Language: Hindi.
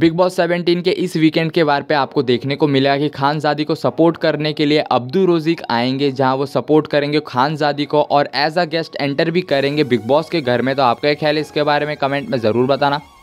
बिग बॉस 17 के इस वीकेंड के बार पे आपको देखने को मिला कि खानजादी को सपोर्ट करने के लिए अब्दू रोजिक आएंगे जहां वो सपोर्ट करेंगे खानजादी को और एज अ गेस्ट एंटर भी करेंगे बिग बॉस के घर में तो आपका ख्याल ख्याल इसके बारे में कमेंट में ज़रूर बताना